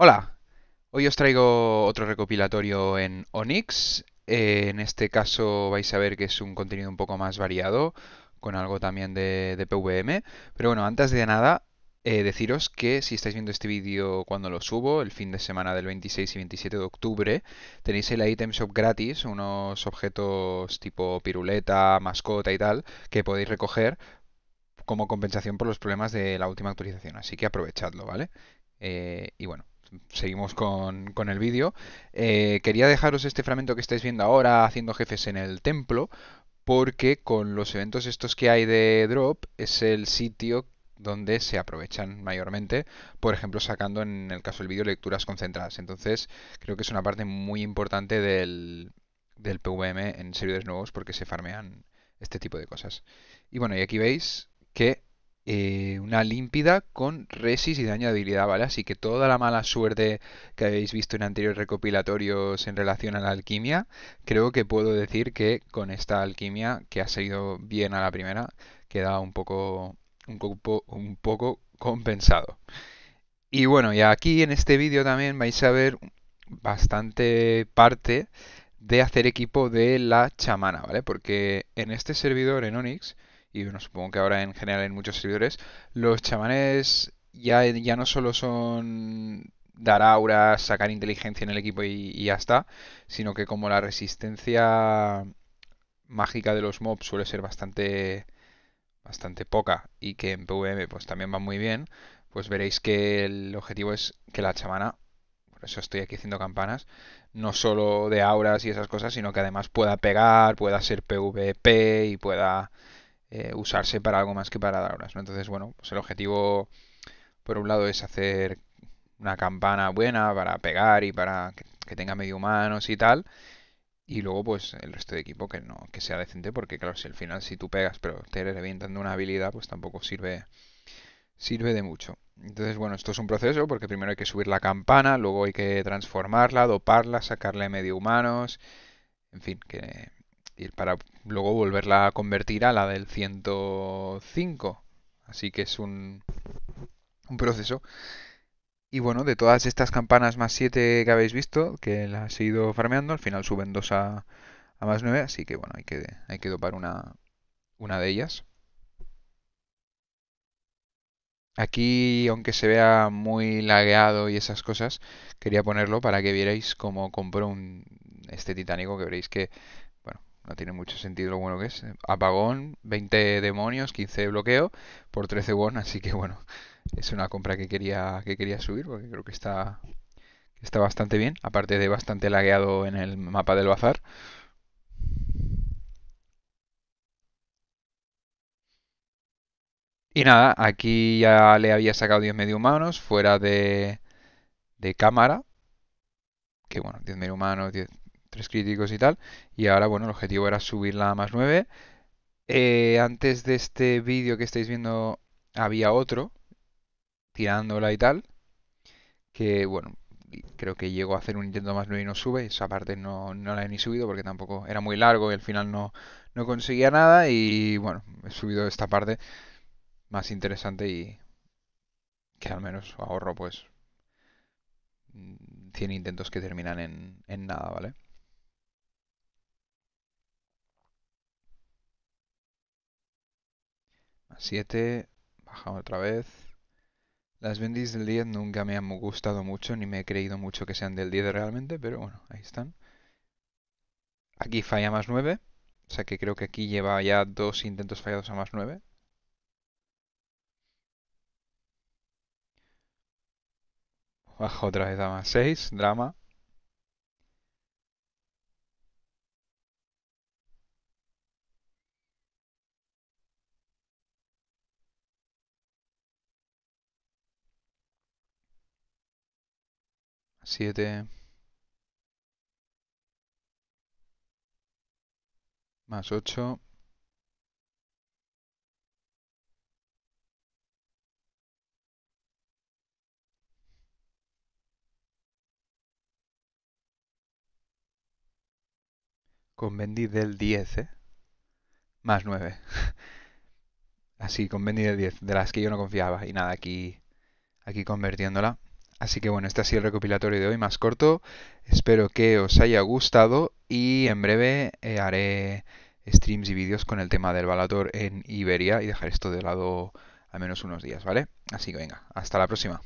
Hola, hoy os traigo otro recopilatorio en Onyx. Eh, en este caso vais a ver que es un contenido un poco más variado, con algo también de, PVM. Pero bueno, antes de nada, eh, deciros que si estáis viendo este vídeo cuando lo subo, el fin de semana del 26 y 27 de octubre, tenéis el item shop gratis, unos objetos tipo piruleta, mascota y tal, que podéis recoger como compensación por los problemas de la última actualización. Así que aprovechadlo, ¿vale? Eh, y bueno, seguimos con, el vídeo. Eh, quería dejaros este fragmento que estáis viendo ahora haciendo jefes en el templo, porque con los eventos estos que hay de drop es el sitio donde se aprovechan mayormente, por ejemplo, sacando en el caso del vídeo lecturas concentradas. Entonces, creo que es una parte muy importante del, del PVM en servidores nuevos porque se farmean este tipo de cosas. Y bueno, y aquí veis que eh, una límpida con resis y dañabilidad, ¿vale? Así que toda la mala suerte que habéis visto en anteriores recopilatorios en relación a la alquimia, creo que puedo decir que con esta alquimia, que ha salido bien a la primera, queda un poco, un poco, un poco compensado. Y bueno, y aquí en este vídeo también vais a ver bastante parte de hacer equipo de la chamana, ¿vale? Porque en este servidor, en Onyx, y bueno, supongo que ahora en general en muchos servidores, los chamanes ya, ya no solo son dar auras, sacar inteligencia en el equipo y, ya está, sino que como la resistencia mágica de los mobs suele ser bastante bastante poca y que en PvM pues también va muy bien, pues veréis que el objetivo es que la chamana, por eso estoy aquí haciendo campanas, no solo de auras y esas cosas, sino que además pueda pegar, pueda ser PvP y pueda eh, usarse para algo más que para dar horas. Entonces, bueno, pues el objetivo, por un lado, es hacer una campana buena para pegar y para que, tenga medio humanos y tal. Y luego, pues, el resto de equipo que no, que sea decente, porque claro, si al final si tú pegas, pero te revientan de una habilidad, pues tampoco sirve. Sirve de mucho. Entonces, bueno, esto es un proceso, porque primero hay que subir la campana, luego hay que transformarla, doparla, sacarle medio humanos. En fin, que para luego volverla a convertir a la del 105. Así que es un, un proceso. Y bueno, de todas estas campanas más 7 que habéis visto, que las he ido farmeando, al final suben dos a, más 9, así que bueno, hay que, hay que dopar una, una de ellas. Aquí, aunque se vea muy lagueado y esas cosas, quería ponerlo para que vierais cómo compro este titánico, que veréis que no tiene mucho sentido lo bueno que es. Apagón, 20 demonios, 15 bloqueo por 13 won, así que bueno, es una compra que quería, que quería subir porque creo que está, está bastante bien, aparte de bastante lagueado en el mapa del bazar. Y nada, aquí ya le había sacado 10 medio humanos fuera de, de cámara. Que bueno, 10 medio humanos, 10, tres críticos y tal. Y ahora, bueno, el objetivo era subirla a más 9. Eh, antes de este vídeo que estáis viendo había otro, tirándola y tal, que bueno, creo que llego a hacer un intento más 9 y no sube, esa parte no, la he ni subido porque tampoco era muy largo y al final no, no conseguía nada y bueno, he subido esta parte más interesante y que al menos ahorro pues 100 mm, intentos que terminan en, en nada, ¿vale? 7, baja otra vez. Las bendis del 10 nunca me han gustado mucho, ni me he creído mucho que sean del 10 realmente, pero bueno, ahí están. Aquí falla más 9, o sea que creo que aquí lleva ya dos intentos fallados a más 9. baja otra vez a más 6, drama. 7 más 8 vendí del 10, ¿eh? Más 9. Así, vendí del 10, de las que yo no confiaba. Y nada, aquí, aquí convirtiéndola. Así que bueno, este ha sido el recopilatorio de hoy más corto. Espero que os haya gustado y en breve eh, haré streams y vídeos con el tema del Balator en Iberia y dejar esto de lado al menos unos días, ¿vale? Así que venga, hasta la próxima.